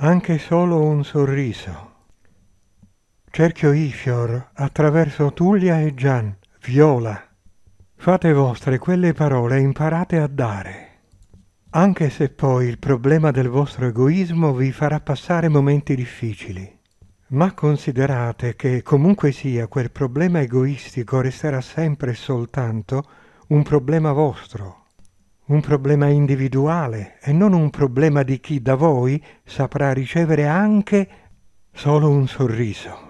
anche solo un sorriso. Cerchio Ifior attraverso Tullia e Gian, viola. Fate vostre quelle parole e imparate a dare. Anche se poi il problema del vostro egoismo vi farà passare momenti difficili. Ma considerate che comunque sia quel problema egoistico resterà sempre soltanto un problema vostro un problema individuale e non un problema di chi da voi saprà ricevere anche solo un sorriso.